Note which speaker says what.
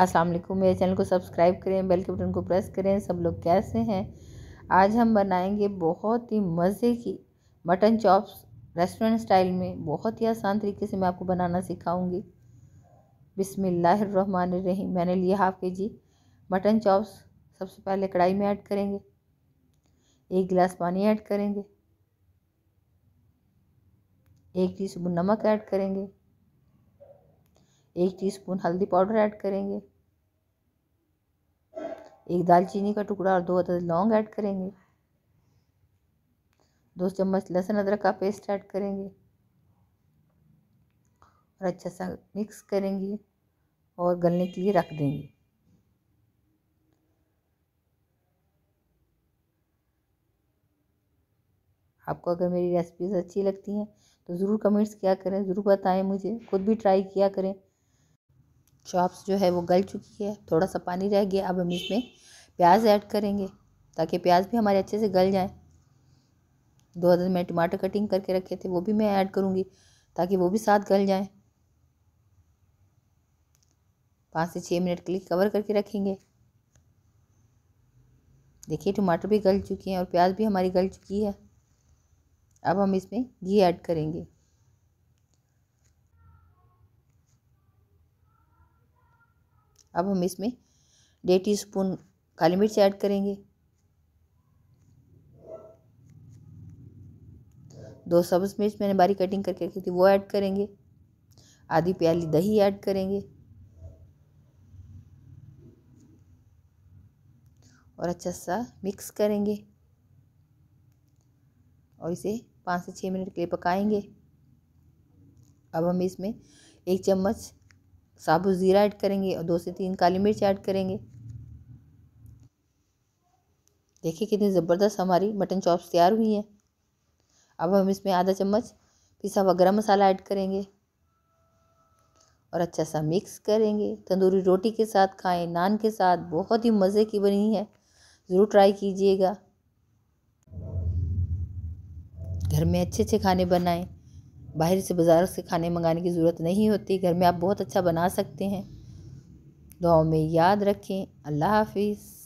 Speaker 1: अस्सलाम वालेकुम मेरे चैनल को सब्सक्राइब करें बेल के बटन को प्रेस करें सब लोग कैसे हैं आज हम बनाएंगे बहुत ही मज़े की मटन चॉप्स रेस्टोरेंट स्टाइल में बहुत ही आसान तरीके से मैं आपको बनाना सिखाऊंगी रही मैंने लिए हाफ के जी मटन चॉप्स सबसे पहले कढ़ाई में ऐड करेंगे एक गिलास पानी ऐड करेंगे एक टीस्पून नमक ऐड करेंगे एक टीस्पून हल्दी पाउडर ऐड करेंगे एक दालचीनी का टुकड़ा और दो अदद लौंग ऐड करेंगे दो चम्मच लहसुन अदरक का पेस्ट ऐड करेंगे और अच्छा सा मिक्स करेंगे और गलने के लिए रख देंगे आपको अगर मेरी रेसिपीज़ अच्छी लगती हैं तो ज़रूर कमेंट्स किया करें ज़रूर बताएं मुझे खुद भी ट्राई किया करें चॉप्स जो है वो गल चुकी है थोड़ा सा पानी रह गया अब हम इसमें प्याज ऐड करेंगे ताकि प्याज भी हमारे अच्छे से गल जाए दो हज़ार में टमाटर कटिंग करके रखे थे वो भी मैं ऐड करूँगी ताकि वो भी साथ गल जाएँ पाँच से छः मिनट के लिए कवर करके रखेंगे देखिए टमाटर भी गल चुके हैं और प्याज भी हमारी गल चुकी है अब हम इसमें घी ऐड करेंगे अब हम इसमें डेढ़ टी स्पून काली मिर्च ऐड करेंगे दो सब्ज़ मिर्च मैंने बारीक कटिंग करके रखी थी वो ऐड करेंगे आधी प्याली दही ऐड करेंगे और अच्छा सा मिक्स करेंगे और इसे पाँच से छः मिनट के लिए पकाएंगे अब हम इसमें एक चम्मच साबुत ज़ीरा ऐड करेंगे और दो से तीन काली मिर्च ऐड करेंगे देखिए कितनी ज़बरदस्त हमारी मटन चॉप्स तैयार हुई हैं अब हम इसमें आधा चम्मच पिसा हुआ गर्म मसाला ऐड करेंगे और अच्छा सा मिक्स करेंगे तंदूरी रोटी के साथ खाएं नान के साथ बहुत ही मज़े की बनी है ज़रूर ट्राई कीजिएगा घर में अच्छे अच्छे खाने बनाएं बाहर से बाज़ार से खाने मंगाने की ज़रूरत नहीं होती घर में आप बहुत अच्छा बना सकते हैं दुआओं में याद रखें अल्लाह हाफिज़